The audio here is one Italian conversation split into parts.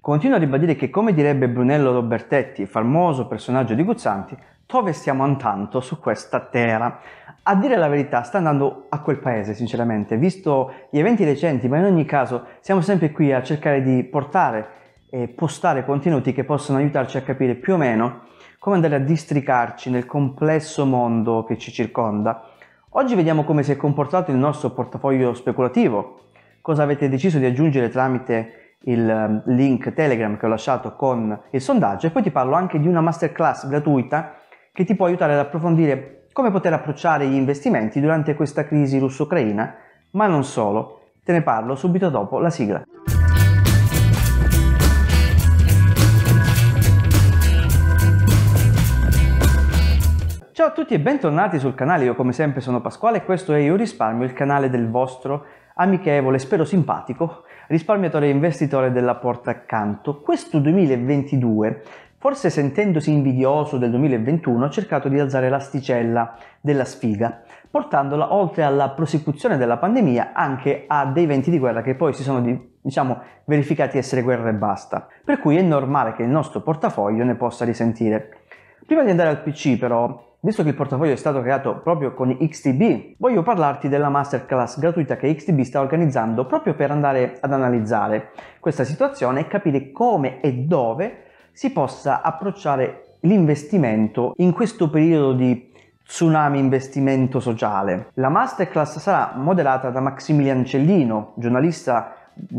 Continuo a ribadire che, come direbbe Brunello Robertetti, famoso personaggio di Guzzanti, dove stiamo andando su questa terra? A dire la verità, sta andando a quel paese, sinceramente, visto gli eventi recenti, ma in ogni caso siamo sempre qui a cercare di portare e postare contenuti che possano aiutarci a capire più o meno come andare a districarci nel complesso mondo che ci circonda Oggi vediamo come si è comportato il nostro portafoglio speculativo, cosa avete deciso di aggiungere tramite il ehm, link Telegram che ho lasciato con il sondaggio e poi ti parlo anche di una masterclass gratuita che ti può aiutare ad approfondire come poter approcciare gli investimenti durante questa crisi russo-ucraina, ma non solo. Te ne parlo subito dopo la sigla. Ciao a tutti e bentornati sul canale, io come sempre sono Pasquale e questo è Io Risparmio, il canale del vostro amichevole, spero simpatico, risparmiatore e investitore della porta accanto. Questo 2022, forse sentendosi invidioso del 2021, ha cercato di alzare l'asticella della sfiga, portandola oltre alla prosecuzione della pandemia anche a dei venti di guerra che poi si sono di, diciamo, verificati essere guerra e basta. Per cui è normale che il nostro portafoglio ne possa risentire. Prima di andare al PC però Visto che il portafoglio è stato creato proprio con XTB, voglio parlarti della masterclass gratuita che XTB sta organizzando proprio per andare ad analizzare questa situazione e capire come e dove si possa approcciare l'investimento in questo periodo di tsunami investimento sociale. La masterclass sarà moderata da Maximilian Cellino, giornalista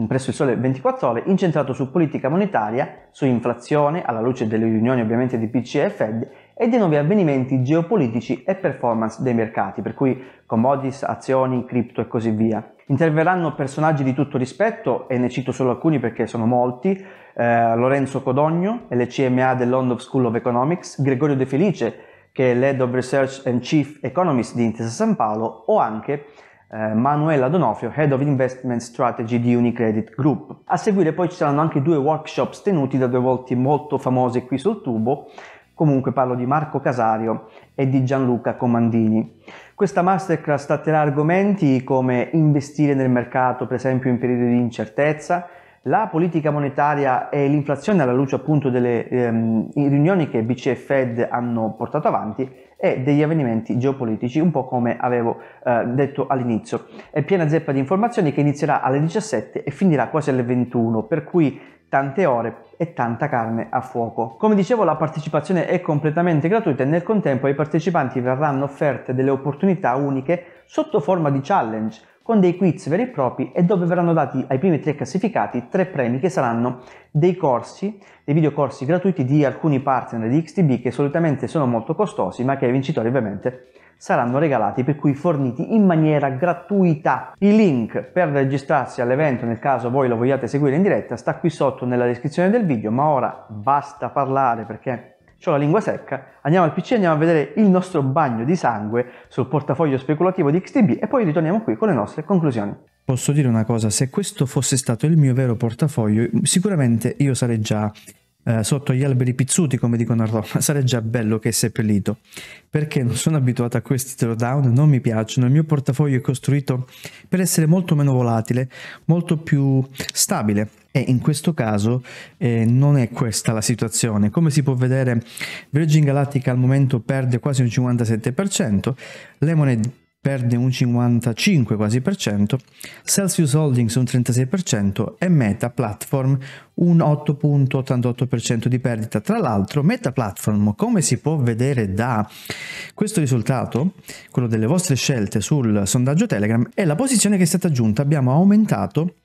presso il Sole 24 Ore, incentrato su politica monetaria, su inflazione, alla luce delle riunioni ovviamente di PCE e Fed, e dei nuovi avvenimenti geopolitici e performance dei mercati, per cui commodities, azioni, cripto e così via. Interverranno personaggi di tutto rispetto e ne cito solo alcuni perché sono molti, eh, Lorenzo Codogno, LCMA del School of Economics, Gregorio De Felice, che è l'Head of Research and Chief Economist di Intesa San Paolo, o anche eh, Manuela Donofrio, Head of Investment Strategy di Unicredit Group. A seguire poi ci saranno anche due workshops tenuti da due volti molto famosi qui sul tubo, Comunque parlo di Marco Casario e di Gianluca Comandini. Questa masterclass tratterà argomenti come investire nel mercato, per esempio in periodi di incertezza, la politica monetaria e l'inflazione alla luce appunto delle ehm, riunioni che BCE e Fed hanno portato avanti e degli avvenimenti geopolitici, un po' come avevo eh, detto all'inizio. È piena zeppa di informazioni che inizierà alle 17 e finirà quasi alle 21, per cui tante ore e tanta carne a fuoco. Come dicevo la partecipazione è completamente gratuita e nel contempo ai partecipanti verranno offerte delle opportunità uniche sotto forma di challenge con dei quiz veri e propri e dove verranno dati ai primi tre classificati tre premi che saranno dei corsi, dei videocorsi gratuiti di alcuni partner di XTB che solitamente sono molto costosi ma che i vincitori ovviamente saranno regalati, per cui forniti in maniera gratuita. Il link per registrarsi all'evento nel caso voi lo vogliate seguire in diretta sta qui sotto nella descrizione del video, ma ora basta parlare perché ho la lingua secca, andiamo al PC e andiamo a vedere il nostro bagno di sangue sul portafoglio speculativo di XTB e poi ritorniamo qui con le nostre conclusioni. Posso dire una cosa, se questo fosse stato il mio vero portafoglio, sicuramente io sarei già eh, sotto gli alberi pizzuti, come dicono a Roma, sarebbe già bello che è seppellito. Perché non sono abituato a questi throwdown, non mi piacciono. Il mio portafoglio è costruito per essere molto meno volatile, molto più stabile. E in questo caso eh, non è questa la situazione. Come si può vedere, Virgin Galactica al momento perde quasi un 57%, Lemonade perde un 55 quasi per cento, Celsius Holdings un 36% e Meta Platform un 8.88% di perdita. Tra l'altro, Meta Platform, come si può vedere da questo risultato, quello delle vostre scelte sul sondaggio Telegram, è la posizione che è stata aggiunta. Abbiamo aumentato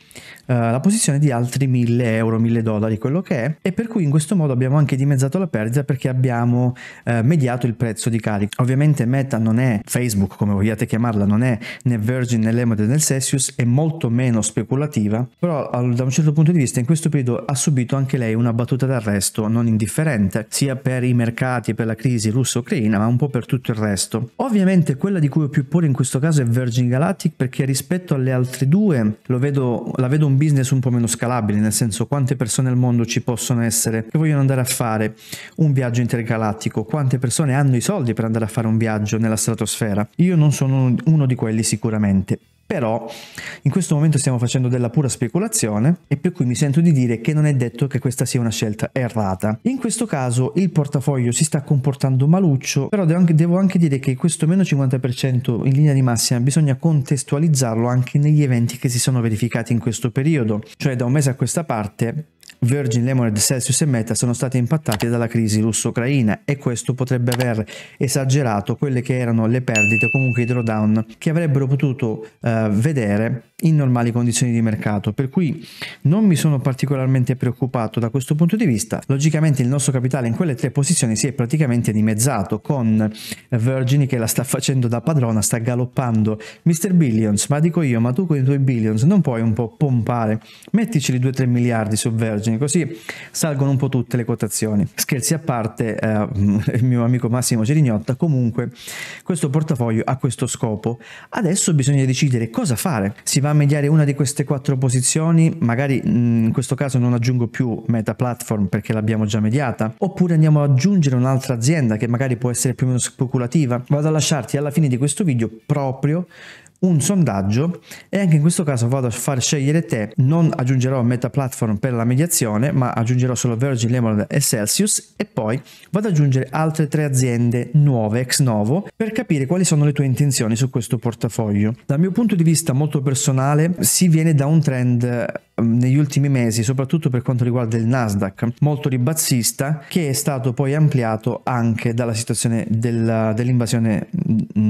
eh, la posizione di altri 1000 euro, 1000 dollari, quello che è, e per cui in questo modo abbiamo anche dimezzato la perdita perché abbiamo eh, mediato il prezzo di carico. Ovviamente Meta non è Facebook, come vogliate chiamarla, non è né Virgin né Lemon né Celsius, è molto meno speculativa, però da un certo punto di vista in questo periodo ha subito anche lei una battuta d'arresto non indifferente, sia per i mercati e per la crisi russo-ucraina, ma un po' per tutto il resto. Ovviamente quella di cui ho più paura in questo caso è Virgin Galactic perché rispetto alle altre due vedo, la vedo un business un po' meno scalabile, nel senso quante persone al mondo ci possono essere che vogliono andare a fare un viaggio intergalattico, quante persone hanno i soldi per andare a fare un viaggio nella stratosfera. Io non sono uno di quelli sicuramente però in questo momento stiamo facendo della pura speculazione e per cui mi sento di dire che non è detto che questa sia una scelta errata. In questo caso il portafoglio si sta comportando maluccio, però devo anche, devo anche dire che questo meno 50% in linea di massima bisogna contestualizzarlo anche negli eventi che si sono verificati in questo periodo, cioè da un mese a questa parte Virgin Lemonade, Celsius e Meta sono stati impattati dalla crisi russo-ucraina e questo potrebbe aver esagerato quelle che erano le perdite comunque i drawdown che avrebbero potuto eh, vedere in normali condizioni di mercato, per cui non mi sono particolarmente preoccupato da questo punto di vista. Logicamente il nostro capitale in quelle tre posizioni si è praticamente dimezzato con Virgin che la sta facendo da padrona, sta galoppando. Mr. Billions, ma dico io, ma tu con i tuoi billions non puoi un po' pompare? Metticeli 2-3 miliardi su Virgin, così salgono un po' tutte le quotazioni. Scherzi a parte, eh, il mio amico Massimo Cerignotta, comunque questo portafoglio ha questo scopo. Adesso bisogna decidere cosa fare. Si va va a mediare una di queste quattro posizioni, magari mm, in questo caso non aggiungo più Meta Platform perché l'abbiamo già mediata, oppure andiamo ad aggiungere un'altra azienda che magari può essere più o meno speculativa, vado a lasciarti alla fine di questo video proprio un sondaggio e anche in questo caso vado a far scegliere te, non aggiungerò Meta Platform per la mediazione, ma aggiungerò solo Virgin Lemonade e Celsius e poi vado ad aggiungere altre tre aziende nuove ex novo per capire quali sono le tue intenzioni su questo portafoglio. Dal mio punto di vista molto personale si viene da un trend ehm, negli ultimi mesi, soprattutto per quanto riguarda il Nasdaq, molto ribazzista, che è stato poi ampliato anche dalla situazione della, dell'invasione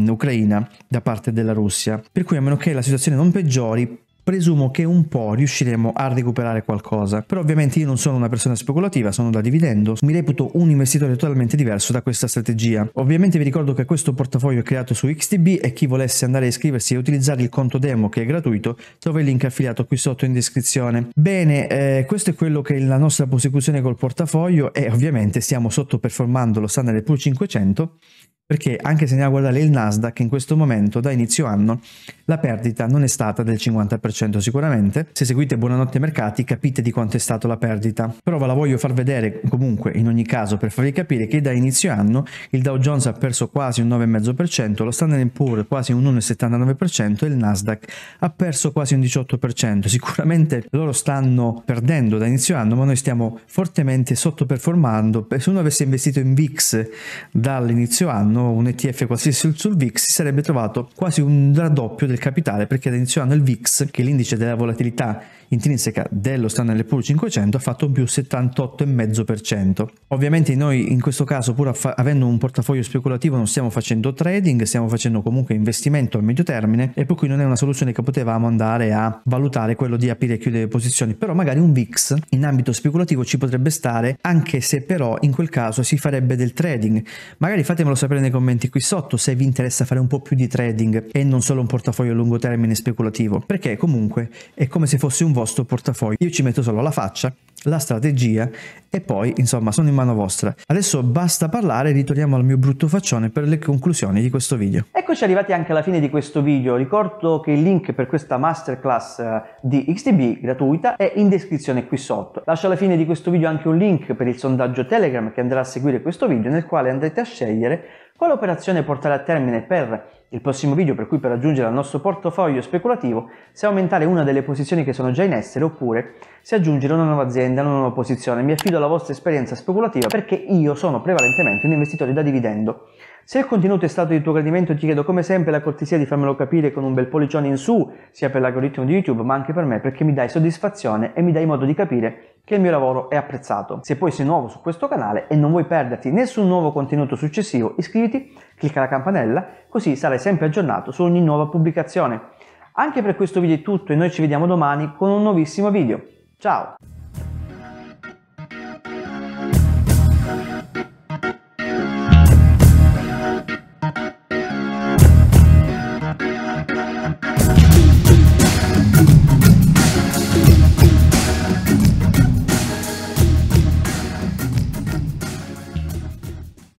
Ucraina da parte della Russia. Per cui a meno che la situazione non peggiori, presumo che un po' riusciremo a recuperare qualcosa. Però ovviamente io non sono una persona speculativa, sono da dividendo, mi reputo un investitore totalmente diverso da questa strategia. Ovviamente vi ricordo che questo portafoglio è creato su XTB e chi volesse andare a iscriversi e utilizzare il conto demo che è gratuito trova il link affiliato qui sotto in descrizione. Bene, eh, questo è quello che è la nostra prosecuzione col portafoglio e ovviamente stiamo sottoperformando lo standard Pool 500 perché anche se andiamo a guardare il Nasdaq in questo momento da inizio anno la perdita non è stata del 50% sicuramente se seguite Buonanotte Mercati capite di quanto è stata la perdita però ve la voglio far vedere comunque in ogni caso per farvi capire che da inizio anno il Dow Jones ha perso quasi un 9,5% lo Standard Poor's quasi un 1,79% e il Nasdaq ha perso quasi un 18% sicuramente loro stanno perdendo da inizio anno ma noi stiamo fortemente sottoperformando se uno avesse investito in VIX dall'inizio anno quotidiano, un ETF qualsiasi sul, sul VIX, si sarebbe trovato quasi un raddoppio del capitale perché attenzionando il VIX, che è l'indice della volatilità intrinseca dello Standard Poor's 500, ha fatto un più 78,5%. Ovviamente noi in questo caso, pur affa- avendo un portafoglio speculativo, non stiamo facendo trading, stiamo facendo comunque investimento a medio termine e per cui non è una soluzione che potevamo andare a valutare quello di aprire e chiudere posizioni, però magari un VIX in ambito speculativo ci potrebbe stare, anche se però in quel caso si farebbe del trading. Magari fatemelo sapere nel nei commenti qui sotto se vi interessa fare un po' più di trading e non solo un portafoglio a lungo termine speculativo, perché comunque è come se fosse un vostro portafoglio. Io ci metto solo la faccia la strategia e poi insomma sono in mano vostra. Adesso basta parlare e ritorniamo al mio brutto faccione per le conclusioni di questo video. Eccoci arrivati anche alla fine di questo video, ricordo che il link per questa masterclass eh, di XDB gratuita è in descrizione qui sotto. Lascio alla fine di questo video anche un link per il sondaggio Telegram che andrà a seguire questo video nel quale andrete a scegliere quale operazione portare a termine per il prossimo video per cui per aggiungere al nostro portafoglio speculativo se aumentare una delle posizioni che sono già in essere oppure se aggiungere una nuova azienda, una nuova posizione. Mi affido alla vostra esperienza speculativa perché io sono prevalentemente un investitore da dividendo se il contenuto è stato di tuo gradimento ti chiedo come sempre la cortesia di farmelo capire con un bel pollicione in su, sia per l'algoritmo di YouTube ma anche per me perché mi dai soddisfazione e mi dai modo di capire che il mio lavoro è apprezzato. Se poi sei nuovo su questo canale e non vuoi perderti nessun nuovo contenuto successivo, iscriviti, clicca la campanella, così sarai sempre aggiornato su ogni nuova pubblicazione. Anche per questo video è tutto e noi ci vediamo domani con un nuovissimo video. Ciao!